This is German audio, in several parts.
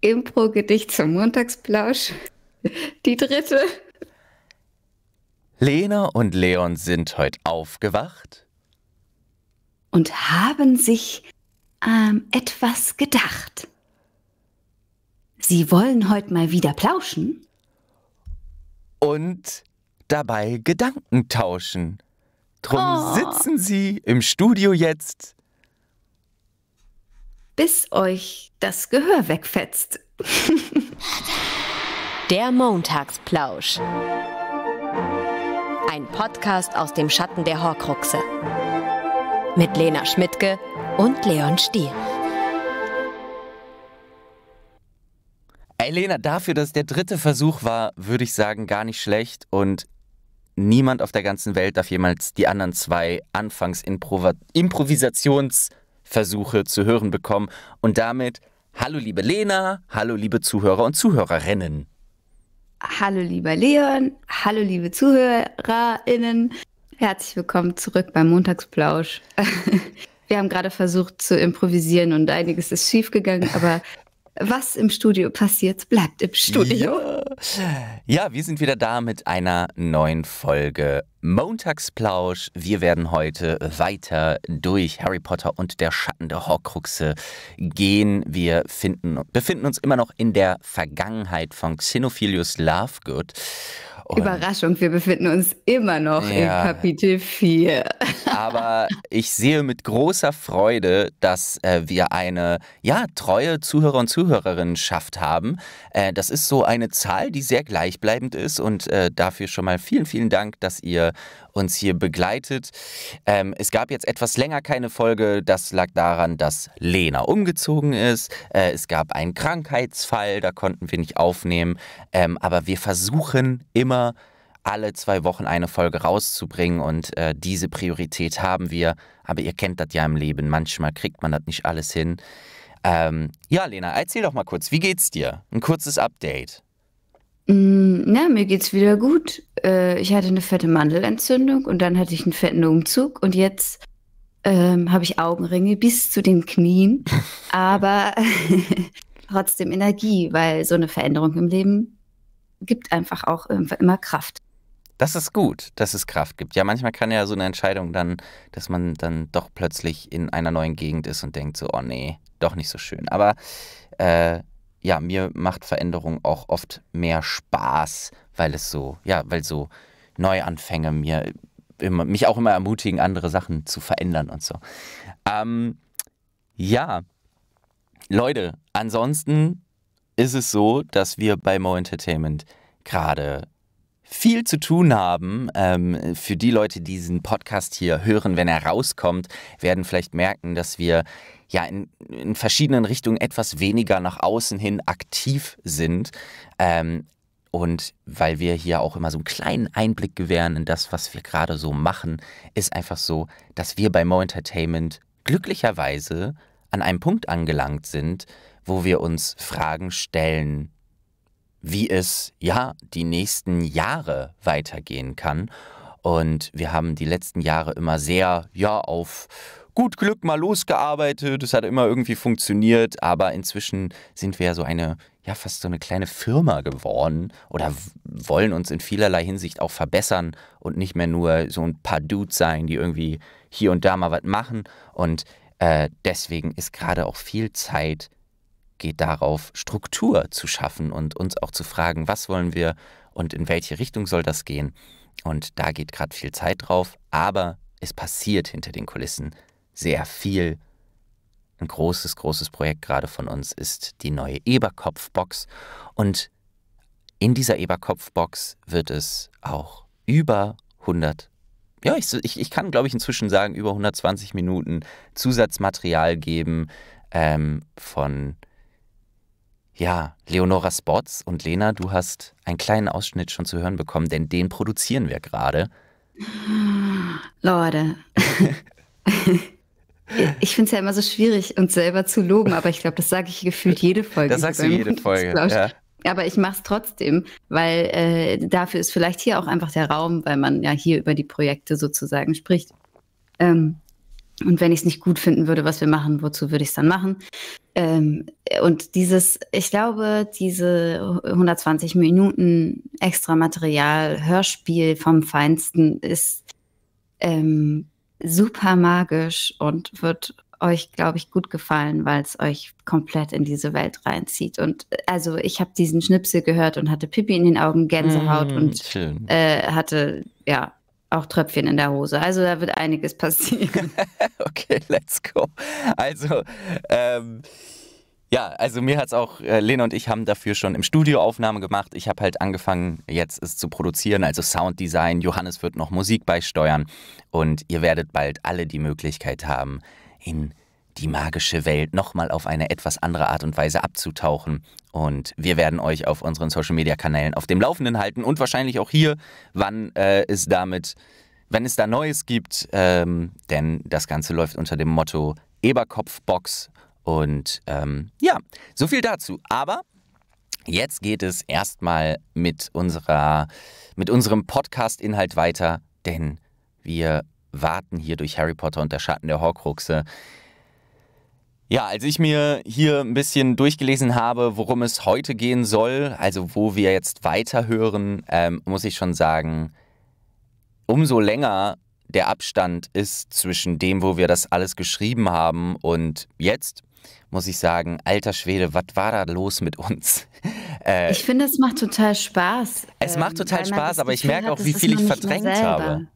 Impro-Gedicht zum Montagsplausch. Die dritte. Lena und Leon sind heute aufgewacht. Und haben sich ähm, etwas gedacht. Sie wollen heute mal wieder plauschen. Und dabei Gedanken tauschen. Drum oh. sitzen sie im Studio jetzt bis euch das Gehör wegfetzt. Der Montagsplausch. Ein Podcast aus dem Schatten der Horcruxe. Mit Lena Schmidtke und Leon Stier. Ey Lena, dafür, dass der dritte Versuch war, würde ich sagen, gar nicht schlecht. Und niemand auf der ganzen Welt darf jemals die anderen zwei Anfangs-Improvisations- Versuche zu hören bekommen. Und damit hallo liebe Lena, hallo liebe Zuhörer und Zuhörerinnen. Hallo lieber Leon, hallo liebe Zuhörerinnen. Herzlich willkommen zurück beim Montagsplausch. Wir haben gerade versucht zu improvisieren und einiges ist schiefgegangen, aber was im Studio passiert, bleibt im Studio. Ja. Ja, wir sind wieder da mit einer neuen Folge Montagsplausch. Wir werden heute weiter durch Harry Potter und der Schatten der Horcruxe gehen. Wir finden, befinden uns immer noch in der Vergangenheit von Xenophilius Lovegood. Und Überraschung, wir befinden uns immer noch ja, in Kapitel 4. aber ich sehe mit großer Freude, dass äh, wir eine ja, treue Zuhörer und Zuhörerinnen schafft haben. Äh, das ist so eine Zahl, Zahl, die sehr gleichbleibend ist und äh, dafür schon mal vielen, vielen Dank, dass ihr uns hier begleitet. Ähm, es gab jetzt etwas länger keine Folge. Das lag daran, dass Lena umgezogen ist. Äh, es gab einen Krankheitsfall, da konnten wir nicht aufnehmen. Ähm, aber wir versuchen immer, alle zwei Wochen eine Folge rauszubringen und äh, diese Priorität haben wir. Aber ihr kennt das ja im Leben. Manchmal kriegt man das nicht alles hin. Ähm, ja, Lena, erzähl doch mal kurz, wie geht's dir? Ein kurzes Update. Mm, na, mir geht's wieder gut. Äh, ich hatte eine fette Mandelentzündung und dann hatte ich einen fetten Umzug und jetzt ähm, habe ich Augenringe bis zu den Knien, aber trotzdem Energie, weil so eine Veränderung im Leben gibt einfach auch immer Kraft. Das ist gut, dass es Kraft gibt. Ja, manchmal kann ja so eine Entscheidung dann, dass man dann doch plötzlich in einer neuen Gegend ist und denkt so, oh nee, doch nicht so schön. Aber äh, ja, mir macht Veränderung auch oft mehr Spaß, weil es so, ja, weil so Neuanfänge mir immer, mich auch immer ermutigen, andere Sachen zu verändern und so. Ähm, ja, Leute, ansonsten ist es so, dass wir bei Mo Entertainment gerade viel zu tun haben. Ähm, für die Leute, die diesen Podcast hier hören, wenn er rauskommt, werden vielleicht merken, dass wir ja in, in verschiedenen Richtungen etwas weniger nach außen hin aktiv sind. Ähm, und weil wir hier auch immer so einen kleinen Einblick gewähren in das, was wir gerade so machen, ist einfach so, dass wir bei Mo Entertainment glücklicherweise an einem Punkt angelangt sind, wo wir uns Fragen stellen, wie es ja die nächsten Jahre weitergehen kann. Und wir haben die letzten Jahre immer sehr ja auf gut Glück mal losgearbeitet, es hat immer irgendwie funktioniert, aber inzwischen sind wir ja so eine, ja, fast so eine kleine Firma geworden oder wollen uns in vielerlei Hinsicht auch verbessern und nicht mehr nur so ein paar Dudes sein, die irgendwie hier und da mal was machen. Und äh, deswegen ist gerade auch viel Zeit geht darauf, Struktur zu schaffen und uns auch zu fragen, was wollen wir und in welche Richtung soll das gehen. Und da geht gerade viel Zeit drauf, aber es passiert hinter den Kulissen sehr viel. Ein großes, großes Projekt gerade von uns ist die neue Eberkopfbox. Und in dieser Eberkopfbox wird es auch über 100, ja, ich, ich, ich kann, glaube ich, inzwischen sagen, über 120 Minuten Zusatzmaterial geben ähm, von ja, Leonora Spots und Lena, du hast einen kleinen Ausschnitt schon zu hören bekommen, denn den produzieren wir gerade. Leute. Ich finde es ja immer so schwierig, uns selber zu loben, aber ich glaube, das sage ich gefühlt jede Folge. Das sagst du jede Folge. Ja. Aber ich mache es trotzdem, weil äh, dafür ist vielleicht hier auch einfach der Raum, weil man ja hier über die Projekte sozusagen spricht. Ähm, und wenn ich es nicht gut finden würde, was wir machen, wozu würde ich es dann machen? Ähm, und dieses, ich glaube, diese 120 Minuten extra Material, Hörspiel vom Feinsten ist ähm, super magisch und wird euch, glaube ich, gut gefallen, weil es euch komplett in diese Welt reinzieht. Und äh, also ich habe diesen Schnipsel gehört und hatte Pippi in den Augen, Gänsehaut mm, und äh, hatte ja auch Tröpfchen in der Hose. Also da wird einiges passieren. okay, let's go. Also ähm, ja, also mir hat es auch, äh, Lena und ich haben dafür schon im Studio Aufnahmen gemacht. Ich habe halt angefangen, jetzt es zu produzieren, also Sounddesign. Johannes wird noch Musik beisteuern. Und ihr werdet bald alle die Möglichkeit haben, in die magische Welt nochmal auf eine etwas andere Art und Weise abzutauchen. Und wir werden euch auf unseren Social-Media-Kanälen auf dem Laufenden halten und wahrscheinlich auch hier, wann äh, es damit, wenn es da Neues gibt. Ähm, denn das Ganze läuft unter dem Motto Eberkopfbox und ähm, ja, so viel dazu. Aber jetzt geht es erstmal mit, unserer, mit unserem Podcast-Inhalt weiter, denn wir warten hier durch Harry Potter und der Schatten der Horcruxe. Ja, als ich mir hier ein bisschen durchgelesen habe, worum es heute gehen soll, also wo wir jetzt weiterhören, ähm, muss ich schon sagen, umso länger der Abstand ist zwischen dem, wo wir das alles geschrieben haben und jetzt, muss ich sagen, alter Schwede, was war da los mit uns? Äh, ich finde, es macht total Spaß. Es ähm, macht total Spaß, aber ich merke auch, wie viel ich verdrängt habe.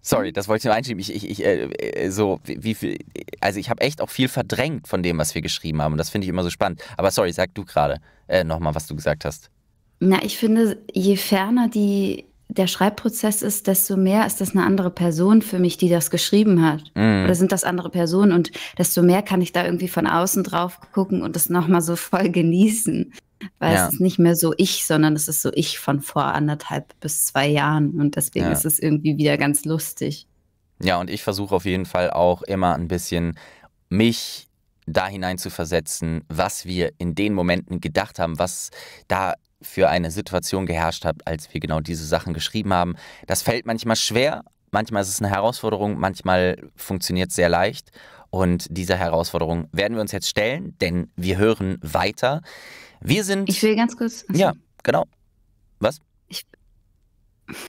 Sorry, das wollte ich nur einschieben. Ich, ich, ich äh, äh so, wie, viel, also ich habe echt auch viel verdrängt von dem, was wir geschrieben haben. Und das finde ich immer so spannend. Aber sorry, sag du gerade äh, nochmal, was du gesagt hast. Na, ich finde, je ferner die der Schreibprozess ist, desto mehr ist das eine andere Person für mich, die das geschrieben hat. Mm. Oder sind das andere Personen und desto mehr kann ich da irgendwie von außen drauf gucken und das nochmal so voll genießen. Weil ja. es ist nicht mehr so ich, sondern es ist so ich von vor anderthalb bis zwei Jahren. Und deswegen ja. ist es irgendwie wieder ganz lustig. Ja, und ich versuche auf jeden Fall auch immer ein bisschen mich da hinein zu versetzen, was wir in den Momenten gedacht haben, was da für eine Situation geherrscht hat, als wir genau diese Sachen geschrieben haben. Das fällt manchmal schwer, manchmal ist es eine Herausforderung, manchmal funktioniert es sehr leicht. Und dieser Herausforderung werden wir uns jetzt stellen, denn wir hören weiter. Wir sind. Ich will ganz kurz. Achso. Ja, genau. Was? Ich,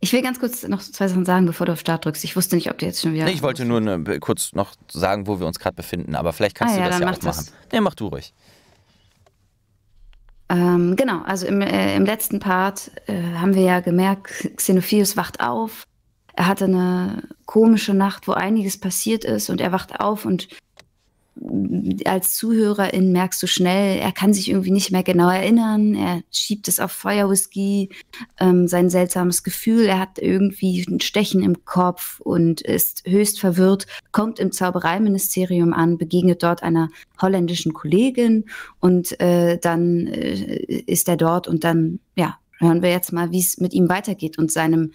ich will ganz kurz noch zwei Sachen sagen, bevor du auf Start drückst. Ich wusste nicht, ob du jetzt schon wieder. Nee, ich wollte nur ne, kurz noch sagen, wo wir uns gerade befinden, aber vielleicht kannst ah, du ja, das ja auch machen. Das. Nee, mach du ruhig. Ähm, genau, also im, äh, im letzten Part äh, haben wir ja gemerkt, Xenophius wacht auf. Er hatte eine komische Nacht, wo einiges passiert ist und er wacht auf und als Zuhörerin merkst du schnell, er kann sich irgendwie nicht mehr genau erinnern, er schiebt es auf Feuerwhisky, ähm, sein seltsames Gefühl, er hat irgendwie ein Stechen im Kopf und ist höchst verwirrt, kommt im Zaubereiministerium an, begegnet dort einer holländischen Kollegin und äh, dann äh, ist er dort und dann, ja, hören wir jetzt mal, wie es mit ihm weitergeht und seinem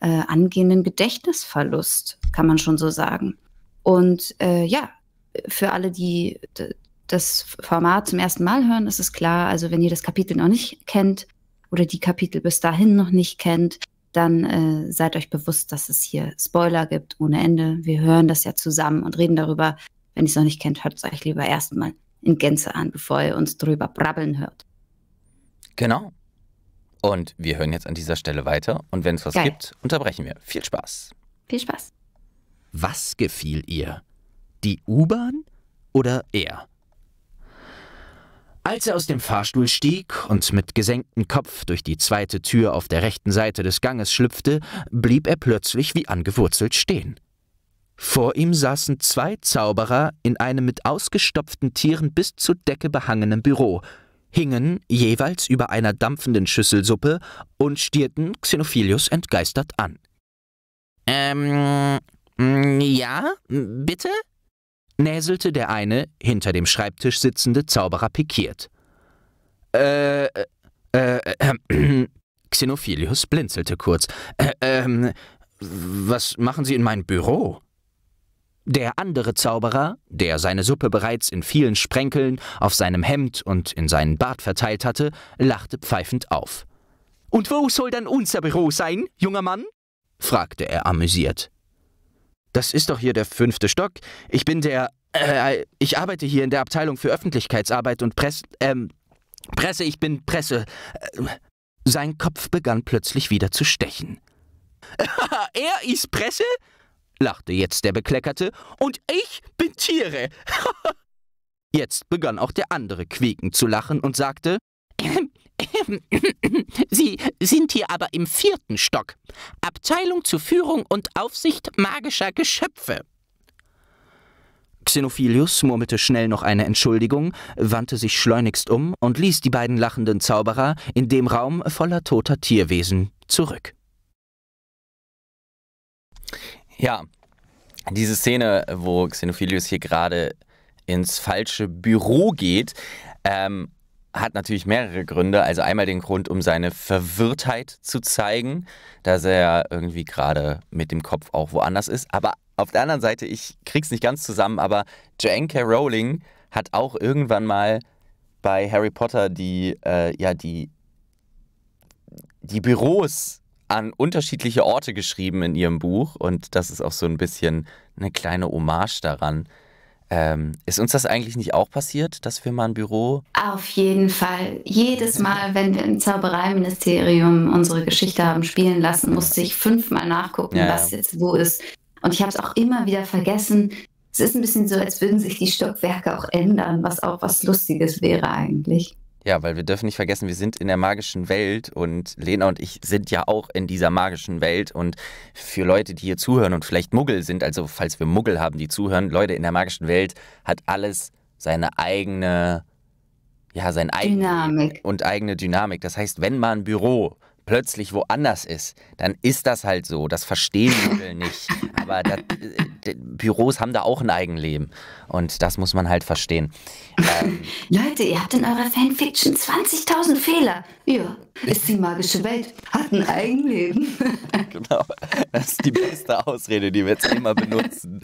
äh, angehenden Gedächtnisverlust, kann man schon so sagen. Und äh, ja, für alle, die das Format zum ersten Mal hören, ist es klar, also wenn ihr das Kapitel noch nicht kennt oder die Kapitel bis dahin noch nicht kennt, dann äh, seid euch bewusst, dass es hier Spoiler gibt ohne Ende. Wir hören das ja zusammen und reden darüber. Wenn ihr es noch nicht kennt, hört es euch lieber erstmal in Gänze an, bevor ihr uns drüber brabbeln hört. Genau. Und wir hören jetzt an dieser Stelle weiter. Und wenn es was Geil. gibt, unterbrechen wir. Viel Spaß. Viel Spaß. Was gefiel ihr? Die U-Bahn oder er? Als er aus dem Fahrstuhl stieg und mit gesenktem Kopf durch die zweite Tür auf der rechten Seite des Ganges schlüpfte, blieb er plötzlich wie angewurzelt stehen. Vor ihm saßen zwei Zauberer in einem mit ausgestopften Tieren bis zur Decke behangenen Büro, hingen jeweils über einer dampfenden Schüsselsuppe und stierten Xenophilius entgeistert an. Ähm, ja, bitte? näselte der eine, hinter dem Schreibtisch sitzende Zauberer pikiert. Äh, äh, äh, äh, Xenophilius blinzelte kurz. Äh, ähm, was machen Sie in meinem Büro? Der andere Zauberer, der seine Suppe bereits in vielen Sprenkeln auf seinem Hemd und in seinen Bart verteilt hatte, lachte pfeifend auf. Und wo soll dann unser Büro sein, junger Mann? fragte er amüsiert. Das ist doch hier der fünfte Stock. Ich bin der. Äh, ich arbeite hier in der Abteilung für Öffentlichkeitsarbeit und Presse. Ähm, Presse, ich bin Presse. Äh, sein Kopf begann plötzlich wieder zu stechen. er ist Presse? lachte jetzt der Bekleckerte. Und ich bin Tiere. jetzt begann auch der andere quiekend zu lachen und sagte: Sie sind hier aber im vierten Stock. Abteilung zur Führung und Aufsicht magischer Geschöpfe. Xenophilius murmelte schnell noch eine Entschuldigung, wandte sich schleunigst um und ließ die beiden lachenden Zauberer in dem Raum voller toter Tierwesen zurück. Ja, diese Szene, wo Xenophilius hier gerade ins falsche Büro geht, ähm, hat natürlich mehrere Gründe. Also einmal den Grund, um seine Verwirrtheit zu zeigen, dass er irgendwie gerade mit dem Kopf auch woanders ist. Aber auf der anderen Seite, ich krieg's nicht ganz zusammen, aber J.K. Rowling hat auch irgendwann mal bei Harry Potter die, äh, ja, die, die Büros an unterschiedliche Orte geschrieben in ihrem Buch. Und das ist auch so ein bisschen eine kleine Hommage daran, ähm, ist uns das eigentlich nicht auch passiert, dass wir mal ein Büro? Auf jeden Fall. Jedes Mal, wenn wir im Zaubereiministerium unsere Geschichte haben spielen lassen, musste ich fünfmal nachgucken, ja. was jetzt wo ist. Und ich habe es auch immer wieder vergessen. Es ist ein bisschen so, als würden sich die Stockwerke auch ändern, was auch was Lustiges wäre eigentlich. Ja, weil wir dürfen nicht vergessen, wir sind in der magischen Welt und Lena und ich sind ja auch in dieser magischen Welt. Und für Leute, die hier zuhören und vielleicht Muggel sind, also falls wir Muggel haben, die zuhören, Leute in der magischen Welt hat alles seine eigene, ja, seine eigene Dynamik. und eigene Dynamik. Das heißt, wenn mal ein Büro plötzlich woanders ist, dann ist das halt so. Das verstehen wir nicht. Aber das, äh, Büros haben da auch ein Eigenleben. Und das muss man halt verstehen. Ähm, Leute, ihr habt in eurer Fanfiction 20.000 Fehler. Ja, ist die magische Welt, hat ein Eigenleben. genau, das ist die beste Ausrede, die wir jetzt immer benutzen.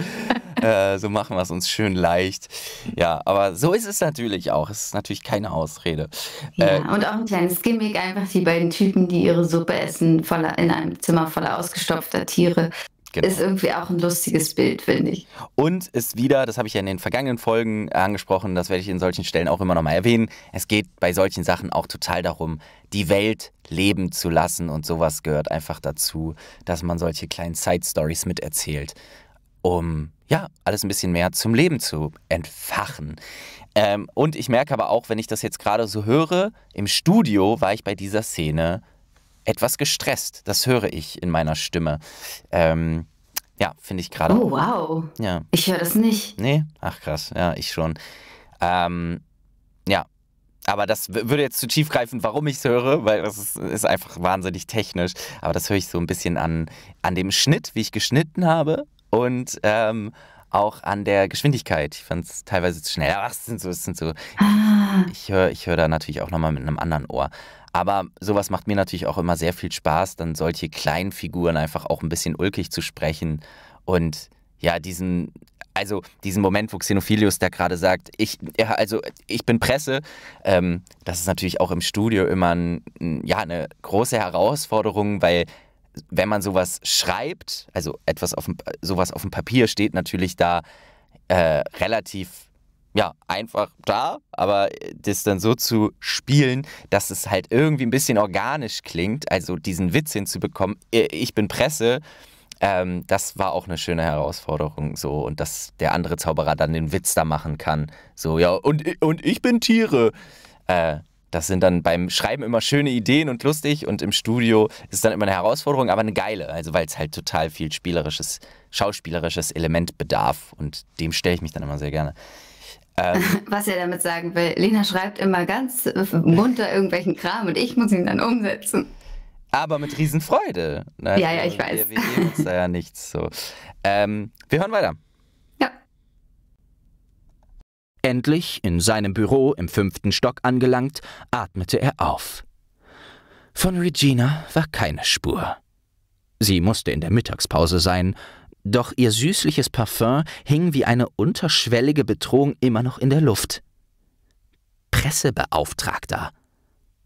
Äh, so machen wir es uns schön leicht. Ja, aber so ist es natürlich auch. Es ist natürlich keine Ausrede. Ja, äh, und auch ein kleines Gimmick, einfach die beiden Typen, die ihre ihre Suppe essen voller, in einem Zimmer voller ausgestopfter Tiere. Genau. Ist irgendwie auch ein lustiges Bild, finde ich. Und ist wieder, das habe ich ja in den vergangenen Folgen angesprochen, das werde ich in solchen Stellen auch immer nochmal erwähnen, es geht bei solchen Sachen auch total darum, die Welt leben zu lassen und sowas gehört einfach dazu, dass man solche kleinen Side-Stories miterzählt, um ja, alles ein bisschen mehr zum Leben zu entfachen. Ähm, und ich merke aber auch, wenn ich das jetzt gerade so höre, im Studio war ich bei dieser Szene etwas gestresst. Das höre ich in meiner Stimme. Ähm, ja, finde ich gerade. Oh, wow. Ja. Ich höre das nicht. Nee, ach krass, ja, ich schon. Ähm, ja, aber das würde jetzt zu tief greifen, warum ich es höre, weil das ist, ist, einfach wahnsinnig technisch. Aber das höre ich so ein bisschen an, an dem Schnitt, wie ich geschnitten habe und ähm, auch an der Geschwindigkeit. Ich fand es teilweise zu schnell. Ach, es sind so, es sind so. Ah. Ich höre ich hör da natürlich auch nochmal mit einem anderen Ohr. Aber sowas macht mir natürlich auch immer sehr viel Spaß, dann solche kleinen Figuren einfach auch ein bisschen ulkig zu sprechen und ja, diesen also diesen Moment, wo Xenophilius da gerade sagt, ich, ja, also ich bin Presse, ähm, das ist natürlich auch im Studio immer ein, ja, eine große Herausforderung, weil wenn man sowas schreibt, also etwas auf dem, sowas auf dem Papier steht natürlich da äh, relativ ja, einfach da, aber das dann so zu spielen, dass es halt irgendwie ein bisschen organisch klingt, also diesen Witz hinzubekommen, ich bin Presse, ähm, das war auch eine schöne Herausforderung so und dass der andere Zauberer dann den Witz da machen kann, so ja, und, und ich bin Tiere. Äh, das sind dann beim Schreiben immer schöne Ideen und lustig und im Studio ist es dann immer eine Herausforderung, aber eine geile, also weil es halt total viel spielerisches, schauspielerisches Element bedarf und dem stelle ich mich dann immer sehr gerne. Ähm, Was er damit sagen will, Lena schreibt immer ganz munter irgendwelchen Kram und ich muss ihn dann umsetzen. Aber mit Riesenfreude. Ne? Ja, ja, also, ich wir, weiß. Wir, wir uns da ja nichts. So. Ähm, wir hören weiter. Ja. Endlich in seinem Büro im fünften Stock angelangt, atmete er auf. Von Regina war keine Spur. Sie musste in der Mittagspause sein, doch ihr süßliches Parfüm hing wie eine unterschwellige Bedrohung immer noch in der Luft. Pressebeauftragter.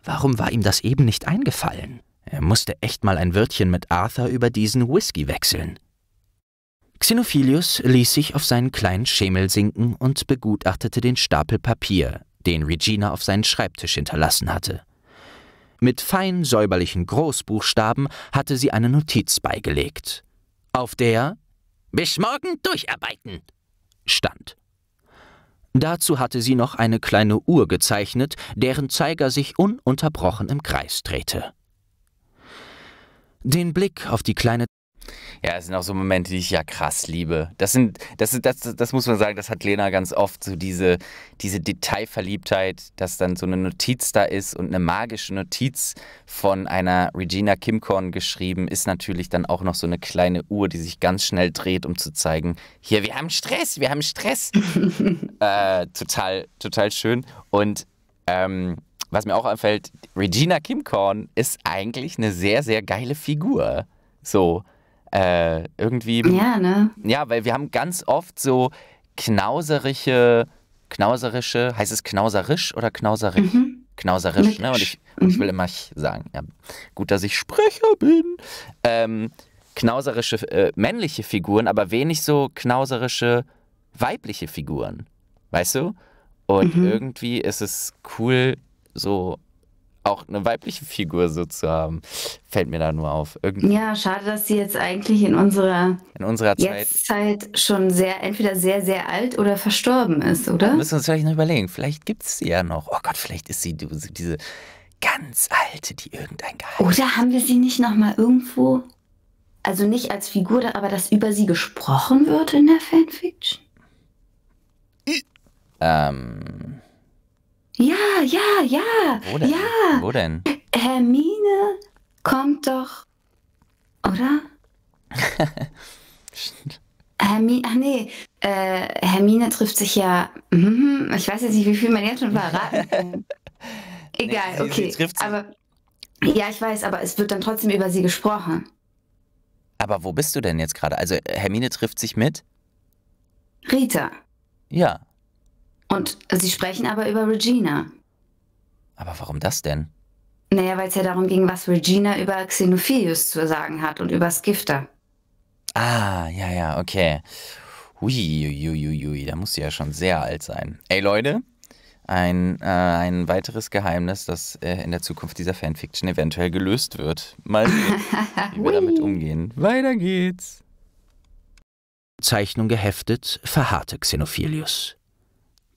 Warum war ihm das eben nicht eingefallen? Er musste echt mal ein Wörtchen mit Arthur über diesen Whisky wechseln. Xenophilius ließ sich auf seinen kleinen Schemel sinken und begutachtete den Stapel Papier, den Regina auf seinen Schreibtisch hinterlassen hatte. Mit fein säuberlichen Großbuchstaben hatte sie eine Notiz beigelegt, auf der bis morgen durcharbeiten, stand. Dazu hatte sie noch eine kleine Uhr gezeichnet, deren Zeiger sich ununterbrochen im Kreis drehte. Den Blick auf die kleine ja, es sind auch so Momente, die ich ja krass liebe. Das sind, das, das, das muss man sagen, das hat Lena ganz oft, so diese, diese Detailverliebtheit, dass dann so eine Notiz da ist und eine magische Notiz von einer Regina Kimkorn geschrieben, ist natürlich dann auch noch so eine kleine Uhr, die sich ganz schnell dreht, um zu zeigen, hier, wir haben Stress, wir haben Stress. äh, total, total schön. Und ähm, was mir auch einfällt, Regina Kimkorn ist eigentlich eine sehr, sehr geile Figur. So, äh, irgendwie. Ja, ne? Ja, weil wir haben ganz oft so knauserische, knauserische, heißt es knauserisch oder knauserig? Mhm. Knauserisch, ne? Und ich, mhm. ich will immer ich sagen, ja, gut, dass ich Sprecher bin. Ähm, knauserische äh, männliche Figuren, aber wenig so knauserische weibliche Figuren. Weißt du? Und mhm. irgendwie ist es cool, so auch eine weibliche Figur so zu haben. Fällt mir da nur auf. Irgendwie ja, schade, dass sie jetzt eigentlich in unserer, in unserer Zeit, Zeit schon sehr, entweder sehr, sehr alt oder verstorben ist, oder? Wir Müssen uns vielleicht noch überlegen. Vielleicht gibt es sie ja noch. Oh Gott, vielleicht ist sie diese ganz alte, die irgendein Geheimnis. Oder haben wir sie nicht nochmal irgendwo, also nicht als Figur, aber dass über sie gesprochen wird in der Fanfiction? Ähm. Ja, ja, ja. Wo denn? Ja. Wo denn? Hermine kommt doch, oder? Hermine, ach nee, äh, Hermine trifft sich ja. Mhm, ich weiß jetzt nicht, wie viel man jetzt schon verraten kann. Egal, nee, sie, okay. Sie aber ja, ich weiß, aber es wird dann trotzdem über sie gesprochen. Aber wo bist du denn jetzt gerade? Also Hermine trifft sich mit Rita. Ja, und Sie sprechen aber über Regina. Aber warum das denn? Naja, weil es ja darum ging, was Regina über Xenophilius zu sagen hat und über Skifter. Ah, ja, ja, okay. Huiuiuiui, da muss sie ja schon sehr alt sein. Ey Leute, ein, äh, ein weiteres Geheimnis, das äh, in der Zukunft dieser Fanfiction eventuell gelöst wird. Mal sehen, wie wir damit umgehen. Weiter geht's. Zeichnung geheftet, verharrte Xenophilius.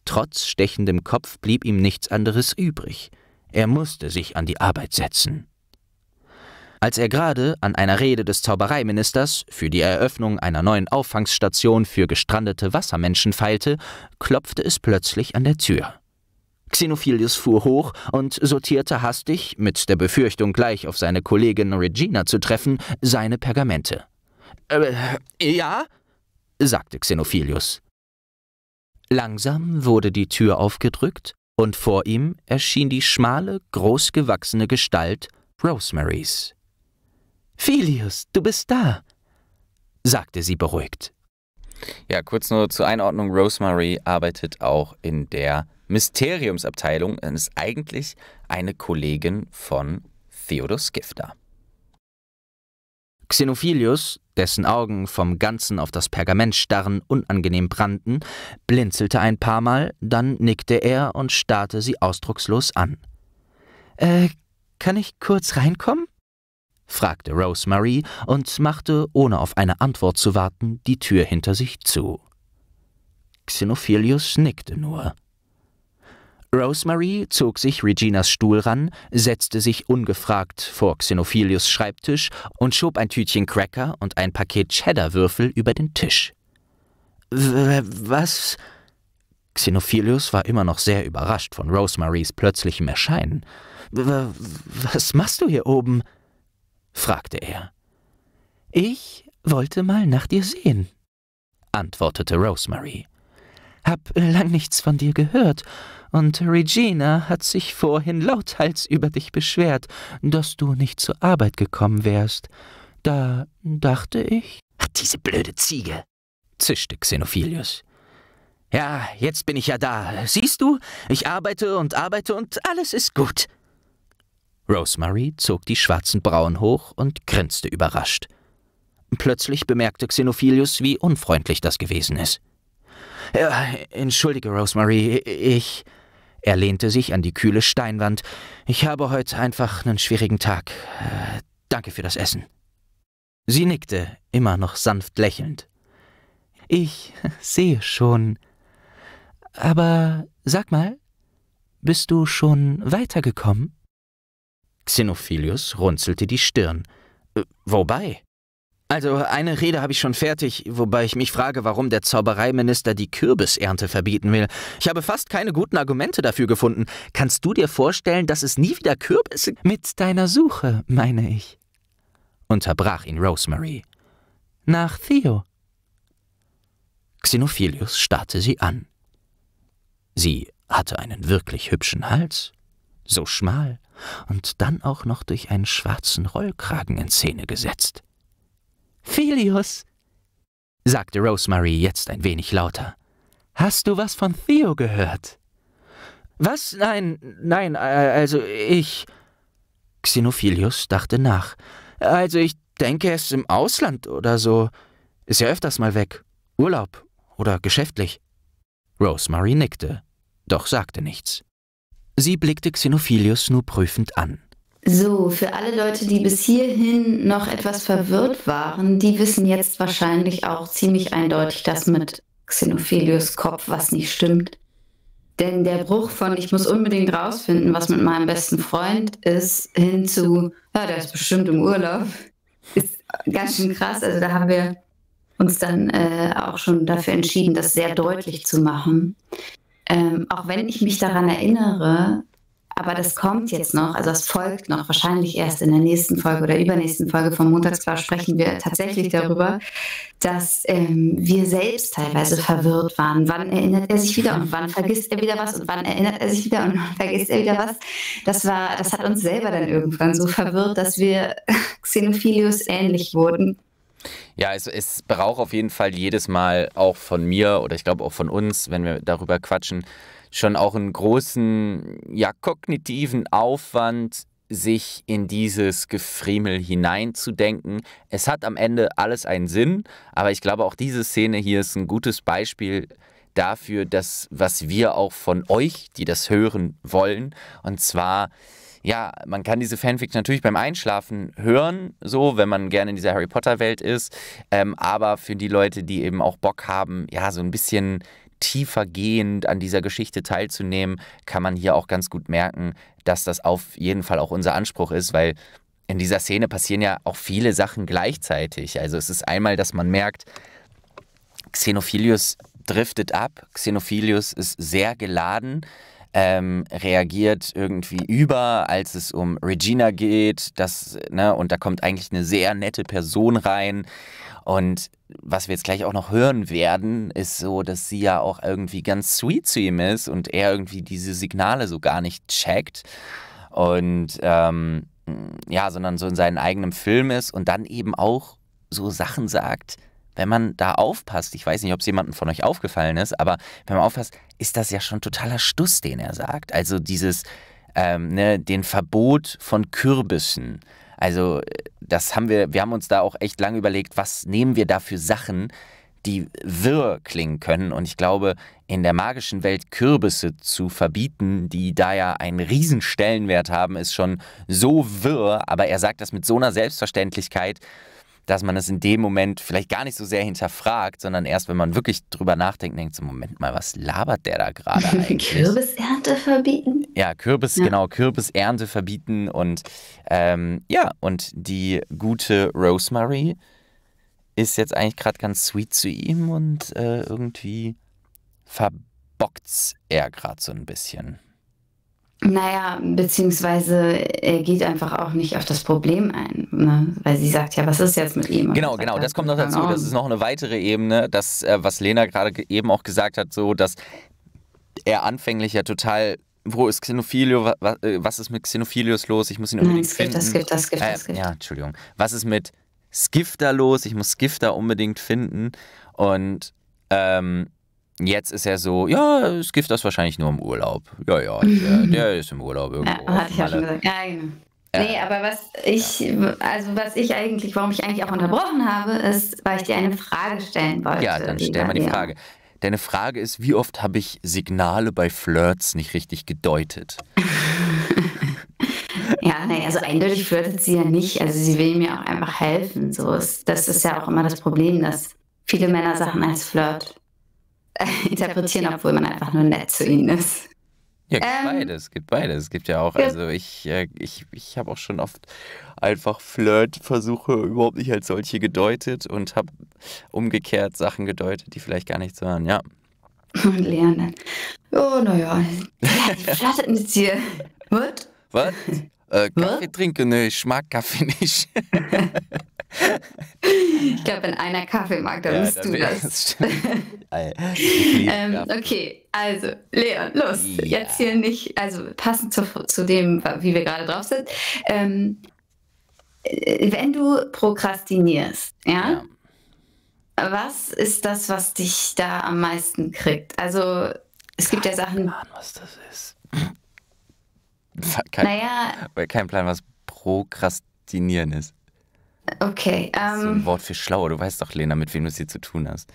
Trotz stechendem Kopf blieb ihm nichts anderes übrig. Er musste sich an die Arbeit setzen. Als er gerade an einer Rede des Zaubereiministers für die Eröffnung einer neuen Auffangsstation für gestrandete Wassermenschen feilte, klopfte es plötzlich an der Tür. Xenophilius fuhr hoch und sortierte hastig, mit der Befürchtung gleich auf seine Kollegin Regina zu treffen, seine Pergamente. Äh, ja? sagte Xenophilius. Langsam wurde die Tür aufgedrückt und vor ihm erschien die schmale, großgewachsene Gestalt Rosemarys. Philius, du bist da, sagte sie beruhigt. Ja, kurz nur zur Einordnung, Rosemary arbeitet auch in der Mysteriumsabteilung und ist eigentlich eine Kollegin von Theodor Skifter. Xenophilius, dessen Augen vom Ganzen auf das Pergament starren unangenehm brannten, blinzelte ein paar Mal, dann nickte er und starrte sie ausdruckslos an. Äh, kann ich kurz reinkommen? fragte Rosemary und machte, ohne auf eine Antwort zu warten, die Tür hinter sich zu. Xenophilius nickte nur. Rosemary zog sich Reginas Stuhl ran, setzte sich ungefragt vor Xenophilius Schreibtisch und schob ein Tütchen Cracker und ein Paket Cheddar-Würfel über den Tisch. W was? Xenophilius war immer noch sehr überrascht von Rosemarys plötzlichem Erscheinen. W was machst du hier oben? fragte er. Ich wollte mal nach dir sehen, antwortete Rosemary. Hab lang nichts von dir gehört und Regina hat sich vorhin lauthals über dich beschwert, dass du nicht zur Arbeit gekommen wärst. Da dachte ich. Hat diese blöde Ziege, zischte Xenophilius. Ja, jetzt bin ich ja da. Siehst du, ich arbeite und arbeite und alles ist gut. Rosemary zog die schwarzen Brauen hoch und grinste überrascht. Plötzlich bemerkte Xenophilius, wie unfreundlich das gewesen ist. Ja, entschuldige, Rosemary, ich. Er lehnte sich an die kühle Steinwand. Ich habe heute einfach einen schwierigen Tag. Äh, danke für das Essen. Sie nickte, immer noch sanft lächelnd. Ich sehe schon. Aber sag mal, bist du schon weitergekommen? Xenophilius runzelte die Stirn. Äh, wobei? Also eine Rede habe ich schon fertig, wobei ich mich frage, warum der Zaubereiminister die Kürbisernte verbieten will. Ich habe fast keine guten Argumente dafür gefunden. Kannst du dir vorstellen, dass es nie wieder Kürbisse... Mit deiner Suche, meine ich, unterbrach ihn Rosemary. Nach Theo. Xenophilius starrte sie an. Sie hatte einen wirklich hübschen Hals, so schmal und dann auch noch durch einen schwarzen Rollkragen in Szene gesetzt. Philios, sagte Rosemary jetzt ein wenig lauter, hast du was von Theo gehört? Was? Nein, nein, äh, also ich. Xenophilius dachte nach. Also ich denke, er ist im Ausland oder so. Ist ja öfters mal weg. Urlaub oder geschäftlich. Rosemary nickte, doch sagte nichts. Sie blickte Xenophilius nur prüfend an. So, für alle Leute, die bis hierhin noch etwas verwirrt waren, die wissen jetzt wahrscheinlich auch ziemlich eindeutig, dass mit Xenophilius Kopf was nicht stimmt. Denn der Bruch von ich muss unbedingt rausfinden, was mit meinem besten Freund ist, hin zu, ja, der ist bestimmt im Urlaub, ist ganz schön krass. Also da haben wir uns dann äh, auch schon dafür entschieden, das sehr deutlich zu machen. Ähm, auch wenn ich mich daran erinnere, aber das kommt jetzt noch, also, also es folgt noch, wahrscheinlich erst in der nächsten Folge oder übernächsten Folge vom Montagsblau sprechen wir tatsächlich darüber, dass ähm, wir selbst teilweise verwirrt waren. Wann erinnert er sich wieder und wann vergisst er wieder was und wann erinnert er sich wieder und wann vergisst er wieder was. Das war, das hat uns selber dann irgendwann so verwirrt, dass wir Xenophilius ähnlich wurden. Ja, es, es braucht auf jeden Fall jedes Mal auch von mir oder ich glaube auch von uns, wenn wir darüber quatschen, schon auch einen großen, ja, kognitiven Aufwand, sich in dieses Gefriemel hineinzudenken. Es hat am Ende alles einen Sinn, aber ich glaube, auch diese Szene hier ist ein gutes Beispiel dafür, dass was wir auch von euch, die das hören wollen, und zwar ja, man kann diese Fanfiction natürlich beim Einschlafen hören, so, wenn man gerne in dieser Harry Potter-Welt ist. Ähm, aber für die Leute, die eben auch Bock haben, ja, so ein bisschen tiefer gehend an dieser Geschichte teilzunehmen, kann man hier auch ganz gut merken, dass das auf jeden Fall auch unser Anspruch ist, weil in dieser Szene passieren ja auch viele Sachen gleichzeitig. Also es ist einmal, dass man merkt, Xenophilius driftet ab, Xenophilius ist sehr geladen, ähm, reagiert irgendwie über, als es um Regina geht, das, ne, und da kommt eigentlich eine sehr nette Person rein, und was wir jetzt gleich auch noch hören werden, ist so, dass sie ja auch irgendwie ganz sweet zu ihm ist und er irgendwie diese Signale so gar nicht checkt. Und ähm, ja, sondern so in seinem eigenen Film ist und dann eben auch so Sachen sagt, wenn man da aufpasst, ich weiß nicht, ob es jemandem von euch aufgefallen ist, aber wenn man aufpasst, ist das ja schon totaler Stuss, den er sagt. Also dieses, ähm, ne, den Verbot von Kürbissen also äh, das haben wir, wir haben uns da auch echt lange überlegt, was nehmen wir da für Sachen, die wirr klingen können. Und ich glaube, in der magischen Welt Kürbisse zu verbieten, die da ja einen riesen Stellenwert haben, ist schon so wirr. Aber er sagt das mit so einer Selbstverständlichkeit, dass man das in dem Moment vielleicht gar nicht so sehr hinterfragt, sondern erst, wenn man wirklich drüber nachdenkt, denkt so, Moment mal, was labert der da gerade eigentlich? Kürbisernte verbieten? Ja, Kürbis, ja. genau, Kürbisernte verbieten und ähm, ja, und die gute Rosemary ist jetzt eigentlich gerade ganz sweet zu ihm und äh, irgendwie verbockt's er gerade so ein bisschen. Naja, beziehungsweise er geht einfach auch nicht auf das Problem ein, ne? weil sie sagt ja, was ist jetzt mit ihm? Und genau, genau, das kommt noch dazu. Das ist noch eine weitere Ebene, das, äh, was Lena gerade eben auch gesagt hat, so, dass er anfänglich ja total wo ist Xenophilio, äh, was ist mit Xenophilius los, ich muss ihn unbedingt Nein, das finden. Gibt, das gibt, das gibt, äh, ja, Entschuldigung. Was ist mit Skifter los, ich muss Skifter unbedingt finden. Und ähm, Jetzt ist er so, ja, es gibt das wahrscheinlich nur im Urlaub. Ja, ja, der, der ist im Urlaub irgendwo. Ja, ah, hatte ich ja schon gesagt. Nein. Genau. Äh, nee, aber was ich, also was ich eigentlich, warum ich eigentlich auch unterbrochen habe, ist, weil ich dir eine Frage stellen wollte. Ja, dann stell mal die Frage. Deine Frage ist, wie oft habe ich Signale bei Flirts nicht richtig gedeutet? ja, nee, also eindeutig flirtet sie ja nicht. Also sie will mir auch einfach helfen. So ist, das ist ja auch immer das Problem, dass viele Männer Sachen als Flirt interpretieren, obwohl man einfach nur nett zu ihnen ist. Ja, gibt ähm, beides, gibt beides. Es gibt ja auch, also ich, äh, ich, ich habe auch schon oft einfach Flirtversuche überhaupt nicht als solche gedeutet und habe umgekehrt Sachen gedeutet, die vielleicht gar nichts waren, ja. Und lernen. oh, naja, ja, die flirtet mit dir. What? Was? Äh, Kaffee What? trinken? Nö, ich mag Kaffee nicht. ich glaube, wenn einer Kaffee mag, dann ja, bist du das. ähm, okay, also Leon, los. Yeah. Jetzt hier nicht, also passend zu, zu dem, wie wir gerade drauf sind. Ähm, äh, wenn du prokrastinierst, ja, ja, was ist das, was dich da am meisten kriegt? Also es gibt ja Sachen. Plan, was das ist kein, naja, kein Plan, was Prokrastinieren ist. Okay. Ähm, das ist ein ähm. Wort für schlauer. Du weißt doch, Lena, mit wem du es hier zu tun hast.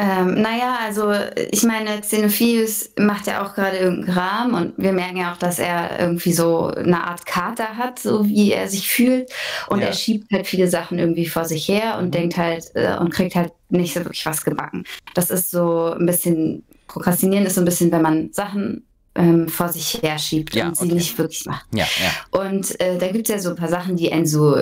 Ähm, naja, also ich meine, Xenophilius macht ja auch gerade irgendeinen Kram und wir merken ja auch, dass er irgendwie so eine Art Kater hat, so wie er sich fühlt. Und ja. er schiebt halt viele Sachen irgendwie vor sich her und mhm. denkt halt äh, und kriegt halt nicht so wirklich was gebacken. Das ist so ein bisschen, Prokrastinieren ist so ein bisschen, wenn man Sachen ähm, vor sich her schiebt ja, und sie nicht wirklich macht. Ja, ja. Und äh, da gibt es ja so ein paar Sachen, die einen so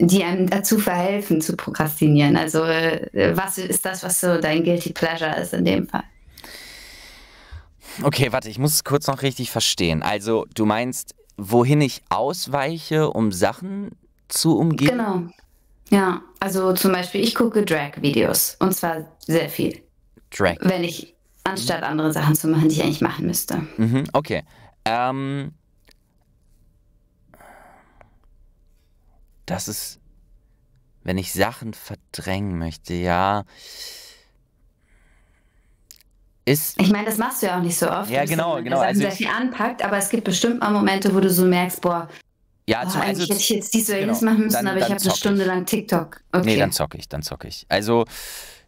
die einem dazu verhelfen zu prokrastinieren. Also äh, was ist das, was so dein guilty pleasure ist in dem Fall? Okay, warte, ich muss es kurz noch richtig verstehen. Also du meinst, wohin ich ausweiche, um Sachen zu umgehen? Genau. Ja, also zum Beispiel, ich gucke Drag-Videos und zwar sehr viel. Drag. Wenn ich anstatt andere Sachen zu machen, die ich eigentlich machen müsste. Mhm, okay. Ähm, das ist, wenn ich Sachen verdrängen möchte, ja. Ist ich meine, das machst du ja auch nicht so oft. Ja, genau, genau. Also sehr viel anpackt, aber es gibt bestimmt mal Momente, wo du so merkst, boah, ja, zum eigentlich also, hätte ich jetzt dies oder genau, jenes machen müssen, dann, aber ich habe eine Stunde ich. lang TikTok. Okay. Nee, dann zocke ich, dann zocke ich. Also,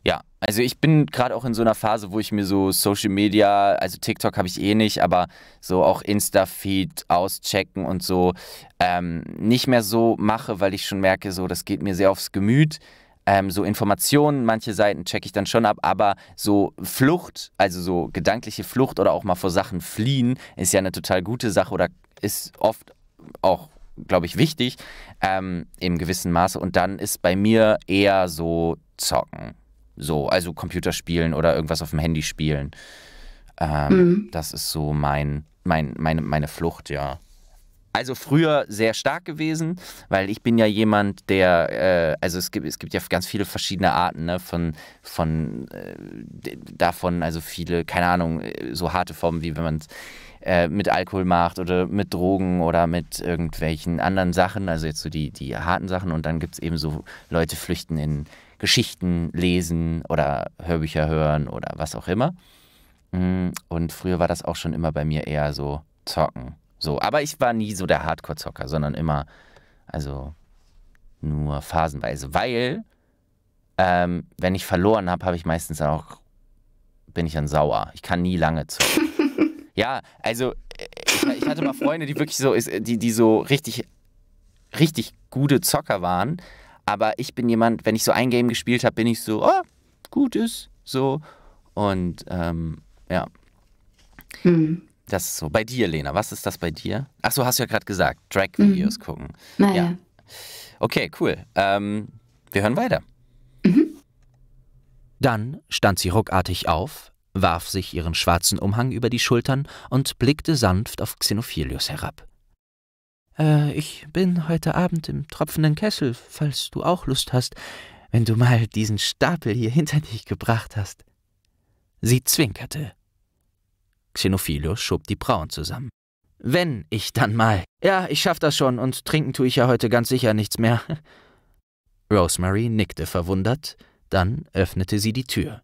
ja, also ich bin gerade auch in so einer Phase, wo ich mir so Social Media, also TikTok habe ich eh nicht, aber so auch Insta-Feed auschecken und so ähm, nicht mehr so mache, weil ich schon merke, so das geht mir sehr aufs Gemüt. Ähm, so Informationen, manche Seiten checke ich dann schon ab, aber so Flucht, also so gedankliche Flucht oder auch mal vor Sachen fliehen, ist ja eine total gute Sache oder ist oft auch glaube ich, wichtig, ähm, im gewissen Maße. Und dann ist bei mir eher so zocken. So, also Computerspielen oder irgendwas auf dem Handy spielen. Ähm, mhm. Das ist so mein, mein, meine, meine Flucht, ja. Also früher sehr stark gewesen, weil ich bin ja jemand, der, äh, also es gibt, es gibt ja ganz viele verschiedene Arten ne, von, von äh, davon, also viele, keine Ahnung, äh, so harte Formen, wie wenn man es äh, mit Alkohol macht oder mit Drogen oder mit irgendwelchen anderen Sachen, also jetzt so die, die harten Sachen und dann gibt es eben so, Leute flüchten in Geschichten lesen oder Hörbücher hören oder was auch immer. Mm, und früher war das auch schon immer bei mir eher so zocken. So, aber ich war nie so der Hardcore-Zocker, sondern immer, also nur phasenweise. Weil, ähm, wenn ich verloren habe, habe ich meistens auch, bin ich dann sauer. Ich kann nie lange zocken. ja, also äh, ich, ich, hatte mal Freunde, die wirklich so, die, die so richtig, richtig gute Zocker waren, aber ich bin jemand, wenn ich so ein Game gespielt habe, bin ich so, oh, gut ist, so. Und ähm, ja. Mhm. Das ist so. Bei dir, Lena, was ist das bei dir? Achso, hast du ja gerade gesagt, Drag-Videos mhm. gucken. Naja. Ja. Okay, cool. Ähm, wir hören weiter. Mhm. Dann stand sie ruckartig auf, warf sich ihren schwarzen Umhang über die Schultern und blickte sanft auf Xenophilius herab. Äh, ich bin heute Abend im tropfenden Kessel, falls du auch Lust hast, wenn du mal diesen Stapel hier hinter dich gebracht hast. Sie zwinkerte. Xenophilo schob die Brauen zusammen. Wenn ich dann mal. Ja, ich schaff das schon und trinken tue ich ja heute ganz sicher nichts mehr. Rosemary nickte verwundert, dann öffnete sie die Tür.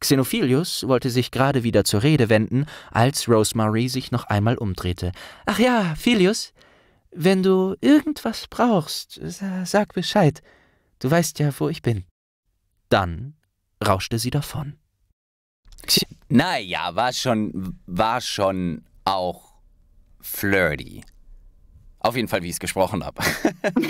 Xenophilius wollte sich gerade wieder zur Rede wenden, als Rosemary sich noch einmal umdrehte. Ach ja, Philius, wenn du irgendwas brauchst, sag Bescheid. Du weißt ja, wo ich bin. Dann rauschte sie davon. Naja, war schon, war schon auch flirty. Auf jeden Fall, wie ich es gesprochen habe.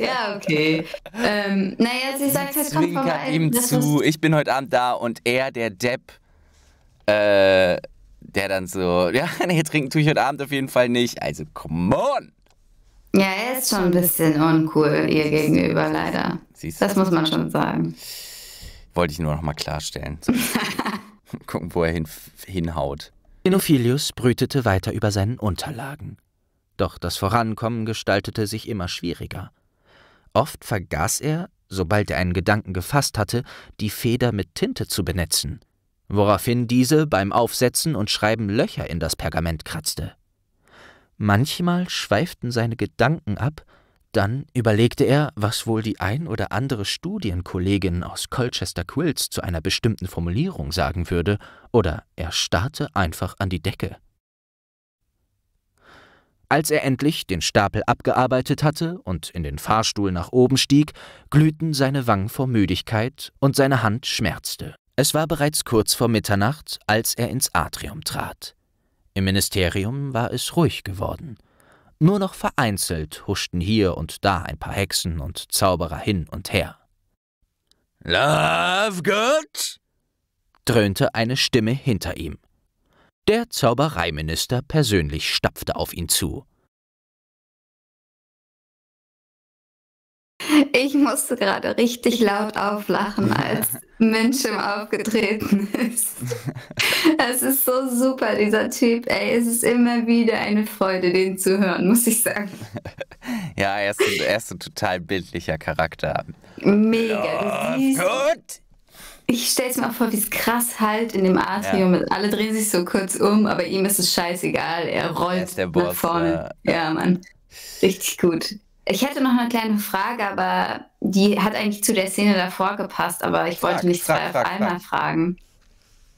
ja, okay. Ähm, naja, sie sagt halt, komm vorbei. ihm zu, ich bin heute Abend da und er, der Depp, äh, der dann so, ja, nee, trinken tue ich heute Abend auf jeden Fall nicht. Also, come on! Ja, er ist schon ein bisschen uncool ihr gegenüber, leider. Siehst du? Das muss man schon sagen. Wollte ich nur noch mal klarstellen. Gucken, wo er hin, hinhaut. Inophilius brütete weiter über seinen Unterlagen. Doch das Vorankommen gestaltete sich immer schwieriger. Oft vergaß er, sobald er einen Gedanken gefasst hatte, die Feder mit Tinte zu benetzen – woraufhin diese beim Aufsetzen und Schreiben Löcher in das Pergament kratzte. Manchmal schweiften seine Gedanken ab, dann überlegte er, was wohl die ein oder andere Studienkollegin aus Colchester Quills zu einer bestimmten Formulierung sagen würde, oder er starrte einfach an die Decke. Als er endlich den Stapel abgearbeitet hatte und in den Fahrstuhl nach oben stieg, glühten seine Wangen vor Müdigkeit und seine Hand schmerzte. Es war bereits kurz vor Mitternacht, als er ins Atrium trat. Im Ministerium war es ruhig geworden. Nur noch vereinzelt huschten hier und da ein paar Hexen und Zauberer hin und her. Lovegood! dröhnte eine Stimme hinter ihm. Der Zaubereiminister persönlich stapfte auf ihn zu. Ich musste gerade richtig laut auflachen, als Minchem aufgetreten ist. Es ist so super, dieser Typ. Ey, es ist immer wieder eine Freude, den zu hören, muss ich sagen. Ja, er ist ein, er ist ein total bildlicher Charakter. Mega. Oh, gut. Ich es mir auch vor, wie es krass halt in dem Atrium ist. Alle drehen sich so kurz um, aber ihm ist es scheißegal. Er rollt er nach vorne. Ja, ja Mann. Richtig gut. Ich hätte noch eine kleine Frage, aber die hat eigentlich zu der Szene davor gepasst, aber ich frag, wollte nicht frag, zwei frag, auf einmal fragen.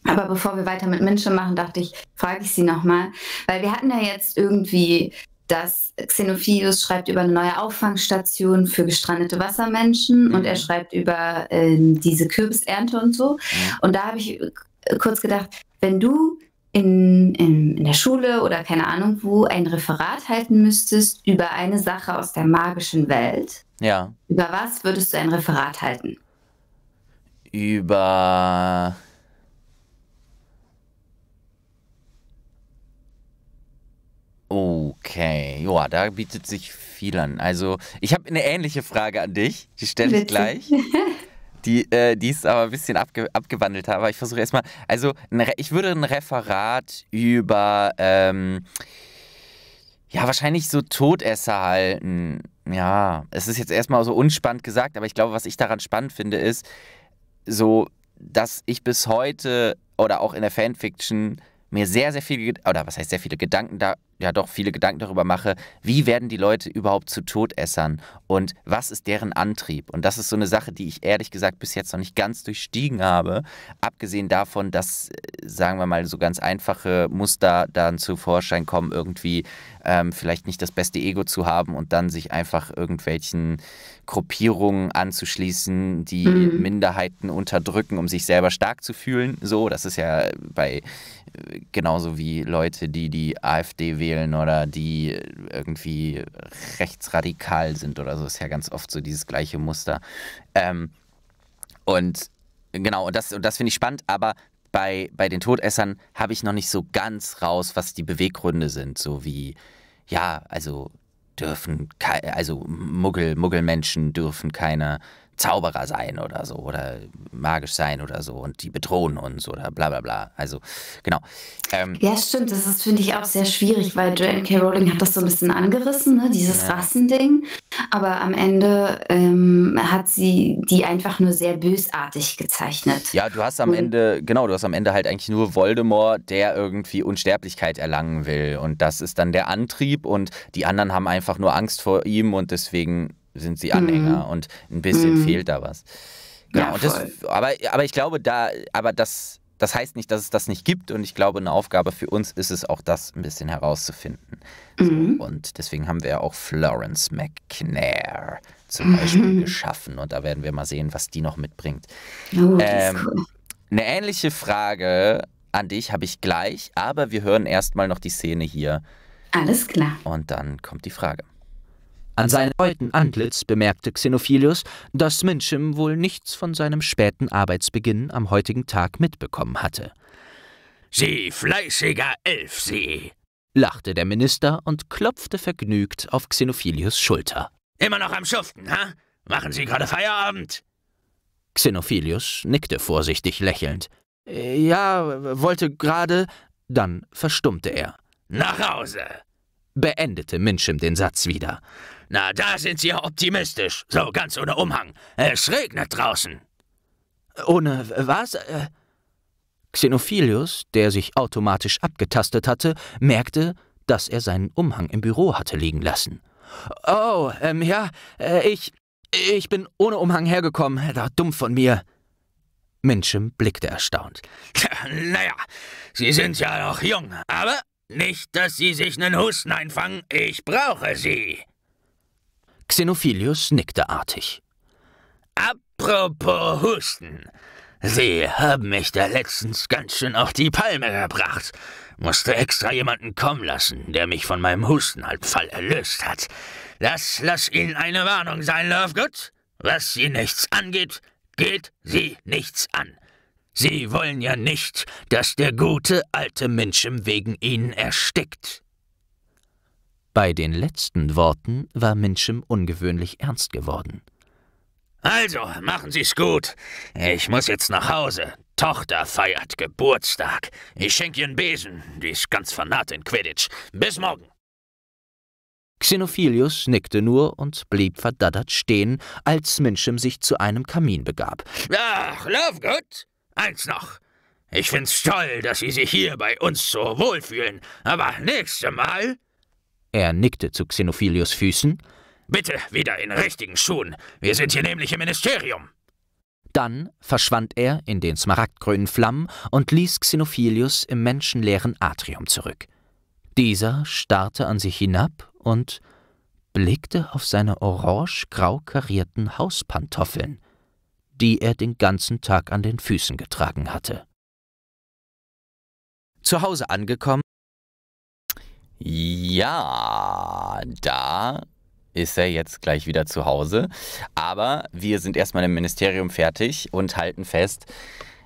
Aber bevor wir weiter mit Menschen machen, dachte ich, frage ich sie nochmal. Weil wir hatten ja jetzt irgendwie, dass Xenophilius schreibt über eine neue Auffangstation für gestrandete Wassermenschen mhm. und er mhm. schreibt über äh, diese Kürbisernte und so. Mhm. Und da habe ich kurz gedacht, wenn du in, in, in der Schule oder keine Ahnung wo ein Referat halten müsstest über eine Sache aus der magischen Welt, ja. über was würdest du ein Referat halten? Über. Okay, ja, da bietet sich viel an. Also, ich habe eine ähnliche Frage an dich, die stelle ich Bitte. gleich. die äh, die ist aber ein bisschen abge abgewandelt aber Ich versuche erstmal, also ich würde ein Referat über, ähm, ja, wahrscheinlich so Todesser halten. Ja, es ist jetzt erstmal so unspannend gesagt, aber ich glaube, was ich daran spannend finde, ist so, dass ich bis heute oder auch in der Fanfiction mir sehr, sehr viele, oder was heißt sehr viele Gedanken da, ja doch viele Gedanken darüber mache, wie werden die Leute überhaupt zu Todessern und was ist deren Antrieb? Und das ist so eine Sache, die ich ehrlich gesagt bis jetzt noch nicht ganz durchstiegen habe, abgesehen davon, dass, äh, sagen wir mal, so ganz einfache Muster dann zu Vorschein kommen, irgendwie ähm, vielleicht nicht das beste Ego zu haben und dann sich einfach irgendwelchen Gruppierungen anzuschließen, die mhm. Minderheiten unterdrücken, um sich selber stark zu fühlen. So, das ist ja bei äh, genauso wie Leute, die die AfD wählen, wählen oder die irgendwie rechtsradikal sind oder so. Ist ja ganz oft so dieses gleiche Muster. Ähm, und genau, und das, und das finde ich spannend, aber bei, bei den Todessern habe ich noch nicht so ganz raus, was die Beweggründe sind. So wie, ja, also dürfen, also Muggel, Muggelmenschen dürfen keine Zauberer sein oder so oder magisch sein oder so und die bedrohen uns oder bla bla bla. Also genau. Ähm, ja, stimmt. Das ist, finde ich, auch sehr schwierig, weil Joanne K. Rowling hat das so ein bisschen angerissen, ne? dieses ja. Rassending. Aber am Ende ähm, hat sie die einfach nur sehr bösartig gezeichnet. Ja, du hast am und, Ende, genau, du hast am Ende halt eigentlich nur Voldemort, der irgendwie Unsterblichkeit erlangen will. Und das ist dann der Antrieb und die anderen haben einfach nur Angst vor ihm und deswegen sind sie mhm. Anhänger mhm. und ein bisschen mhm. fehlt da was. Genau, ja, das, aber, aber ich glaube, da, aber das, das heißt nicht, dass es das nicht gibt und ich glaube, eine Aufgabe für uns ist es auch, das ein bisschen herauszufinden. Mhm. und deswegen haben wir ja auch Florence McNair zum mhm. Beispiel geschaffen und da werden wir mal sehen, was die noch mitbringt. Oh, ähm, cool. Eine ähnliche Frage an dich habe ich gleich, aber wir hören erstmal noch die Szene hier. Alles klar. Und dann kommt die Frage. An seinem heutigen Antlitz bemerkte Xenophilius, dass Minchim wohl nichts von seinem späten Arbeitsbeginn am heutigen Tag mitbekommen hatte. Sie fleißiger Elf, Sie! lachte der Minister und klopfte vergnügt auf Xenophilius Schulter. Immer noch am Schuften, ha? Machen Sie gerade Feierabend? Xenophilius nickte vorsichtig lächelnd. Äh, ja, wollte gerade. Dann verstummte er. Nach Hause! beendete Minschim den Satz wieder. Na, da sind Sie ja optimistisch, so ganz ohne Umhang. Es regnet draußen. Ohne was? Äh, Xenophilius, der sich automatisch abgetastet hatte, merkte, dass er seinen Umhang im Büro hatte liegen lassen. Oh, ähm, ja, äh, ich. Ich bin ohne Umhang hergekommen, da dumm von mir. Minschem blickte erstaunt. Naja, Sie sind ja noch jung, aber nicht, dass Sie sich einen Husten einfangen, ich brauche Sie. Xenophilius nickte artig. Apropos Husten. Sie haben mich da letztens ganz schön auf die Palme gebracht. Musste extra jemanden kommen lassen, der mich von meinem Hustenhalbfall erlöst hat. Das lass Ihnen eine Warnung sein, Lovegood. Was Sie nichts angeht, geht Sie nichts an. Sie wollen ja nicht, dass der gute alte Minchem wegen Ihnen erstickt. Bei den letzten Worten war Minchem ungewöhnlich ernst geworden. Also, machen Sie's gut. Ich muss jetzt nach Hause. Tochter feiert Geburtstag. Ich schenke ihr einen Besen. Die ist ganz fanat in Quidditch. Bis morgen. Xenophilius nickte nur und blieb verdattert stehen, als Minchem sich zu einem Kamin begab. Ach, Lovegood, Eins noch. Ich find's toll, dass Sie sich hier bei uns so wohlfühlen, aber nächstes Mal... Er nickte zu Xenophilius Füßen. Bitte wieder in richtigen Schuhen. Wir sind hier nämlich im Ministerium. Dann verschwand er in den smaragdgrünen Flammen und ließ Xenophilius im menschenleeren Atrium zurück. Dieser starrte an sich hinab und blickte auf seine orange-grau karierten Hauspantoffeln die er den ganzen Tag an den Füßen getragen hatte. Zu Hause angekommen. Ja, da ist er jetzt gleich wieder zu Hause. Aber wir sind erstmal im Ministerium fertig und halten fest,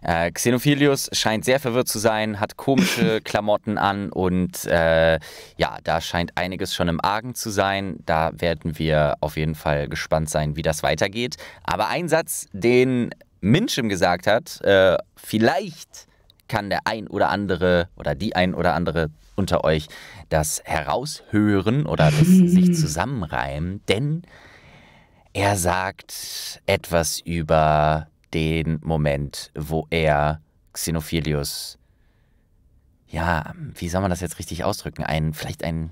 äh, Xenophilius scheint sehr verwirrt zu sein, hat komische Klamotten an und äh, ja, da scheint einiges schon im Argen zu sein. Da werden wir auf jeden Fall gespannt sein, wie das weitergeht. Aber ein Satz, den Minchim gesagt hat, äh, vielleicht kann der ein oder andere oder die ein oder andere unter euch das heraushören oder das sich zusammenreimen, denn er sagt etwas über den Moment, wo er Xenophilius, ja, wie soll man das jetzt richtig ausdrücken? Ein, vielleicht ein,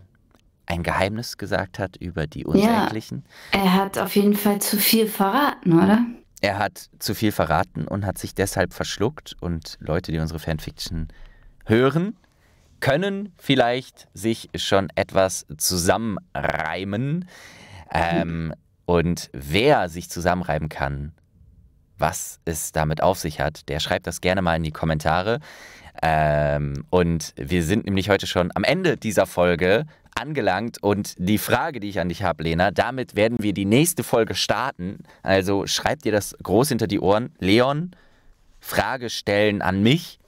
ein Geheimnis gesagt hat über die Unsäglichen? Ja, er hat auf jeden Fall zu viel verraten, oder? Er hat zu viel verraten und hat sich deshalb verschluckt. Und Leute, die unsere Fanfiction hören, können vielleicht sich schon etwas zusammenreimen. Ähm, und wer sich zusammenreiben kann, was es damit auf sich hat, der schreibt das gerne mal in die Kommentare. Ähm, und wir sind nämlich heute schon am Ende dieser Folge angelangt und die Frage, die ich an dich habe, Lena, damit werden wir die nächste Folge starten. Also schreib dir das groß hinter die Ohren. Leon, Frage stellen an mich,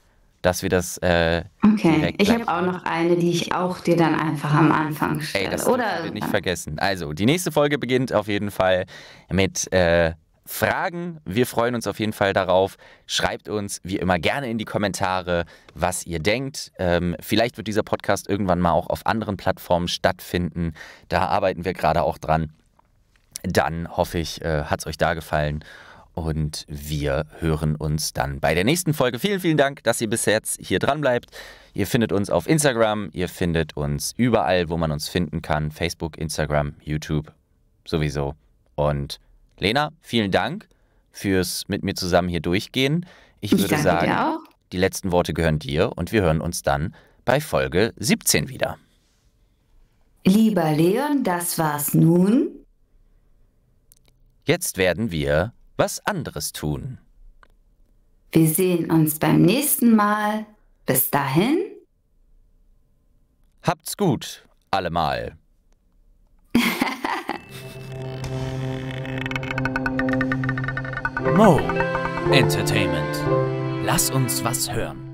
dass wir das. Äh, okay, ich habe auch noch eine, die ich auch dir dann einfach am Anfang stelle. Ey, das Oder? Ich nicht vergessen. Also, die nächste Folge beginnt auf jeden Fall mit. Äh, Fragen. Wir freuen uns auf jeden Fall darauf. Schreibt uns wie immer gerne in die Kommentare, was ihr denkt. Ähm, vielleicht wird dieser Podcast irgendwann mal auch auf anderen Plattformen stattfinden. Da arbeiten wir gerade auch dran. Dann hoffe ich, äh, hat es euch da gefallen. Und wir hören uns dann bei der nächsten Folge. Vielen, vielen Dank, dass ihr bis jetzt hier dran bleibt. Ihr findet uns auf Instagram, ihr findet uns überall, wo man uns finden kann. Facebook, Instagram, YouTube, sowieso. Und Lena, vielen Dank fürs mit mir zusammen hier durchgehen. Ich, ich würde sagen, die letzten Worte gehören dir und wir hören uns dann bei Folge 17 wieder. Lieber Leon, das war's nun. Jetzt werden wir was anderes tun. Wir sehen uns beim nächsten Mal. Bis dahin. Habt's gut, allemal. Mo Entertainment. Lass uns was hören.